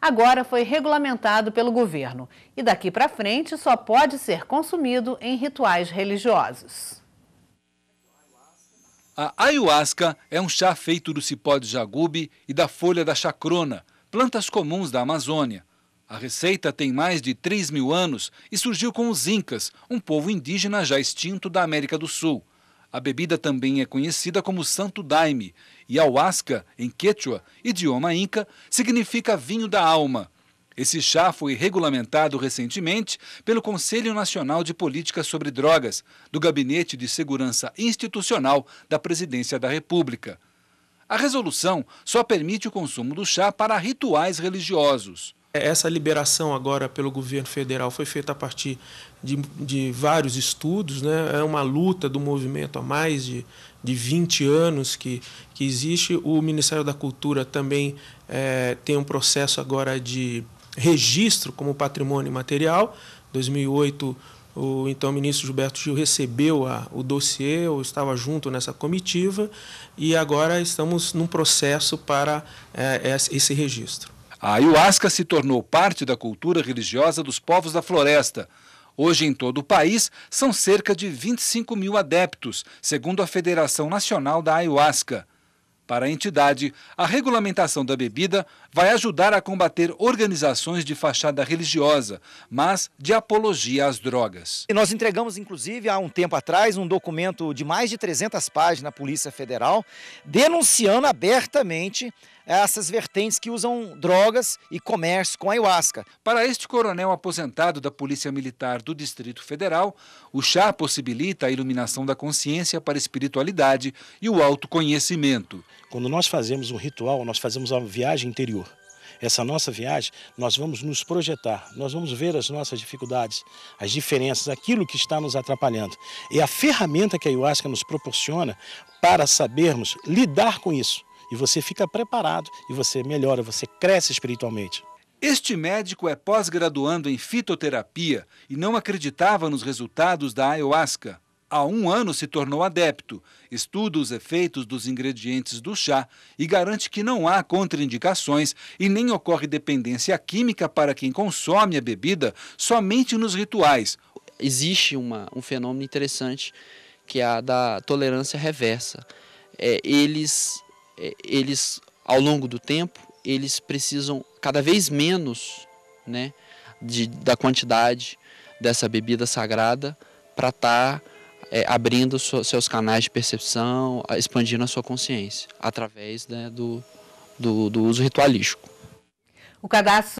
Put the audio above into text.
agora foi regulamentado pelo governo e daqui para frente só pode ser consumido em rituais religiosos. A ayahuasca é um chá feito do cipó de jagube e da folha da chacrona, plantas comuns da Amazônia. A receita tem mais de 3 mil anos e surgiu com os Incas, um povo indígena já extinto da América do Sul. A bebida também é conhecida como santo daime, e ayahuasca, em quechua, idioma inca, significa vinho da alma. Esse chá foi regulamentado recentemente pelo Conselho Nacional de Política sobre Drogas, do Gabinete de Segurança Institucional da Presidência da República. A resolução só permite o consumo do chá para rituais religiosos. É, essa liberação agora pelo governo federal foi feita a partir de, de vários estudos, né? é uma luta do movimento há mais de, de 20 anos que, que existe. O Ministério da Cultura também é, tem um processo agora de registro como patrimônio material. 2008 o então ministro Gilberto Gil recebeu a, o dossiê, eu estava junto nessa comitiva, e agora estamos num processo para é, esse registro. A ayahuasca se tornou parte da cultura religiosa dos povos da floresta. Hoje, em todo o país, são cerca de 25 mil adeptos, segundo a Federação Nacional da Ayahuasca. Para a entidade, a regulamentação da bebida vai ajudar a combater organizações de fachada religiosa, mas de apologia às drogas. E nós entregamos, inclusive, há um tempo atrás, um documento de mais de 300 páginas à Polícia Federal, denunciando abertamente é essas vertentes que usam drogas e comércio com ayahuasca. Para este coronel aposentado da Polícia Militar do Distrito Federal, o chá possibilita a iluminação da consciência para a espiritualidade e o autoconhecimento. Quando nós fazemos um ritual, nós fazemos uma viagem interior essa nossa viagem, nós vamos nos projetar, nós vamos ver as nossas dificuldades, as diferenças, aquilo que está nos atrapalhando. E a ferramenta que a ayahuasca nos proporciona para sabermos lidar com isso e você fica preparado e você melhora, você cresce espiritualmente. Este médico é pós-graduando em fitoterapia e não acreditava nos resultados da ayahuasca. Há um ano se tornou adepto, estuda os efeitos dos ingredientes do chá e garante que não há contraindicações e nem ocorre dependência química para quem consome a bebida somente nos rituais. Existe uma, um fenômeno interessante que é a da tolerância reversa. É, eles é, eles ao longo do tempo eles precisam cada vez menos, né, de, da quantidade dessa bebida sagrada para estar tá, é, abrindo so, seus canais de percepção, expandindo a sua consciência através né, do, do, do uso ritualístico. O cadastro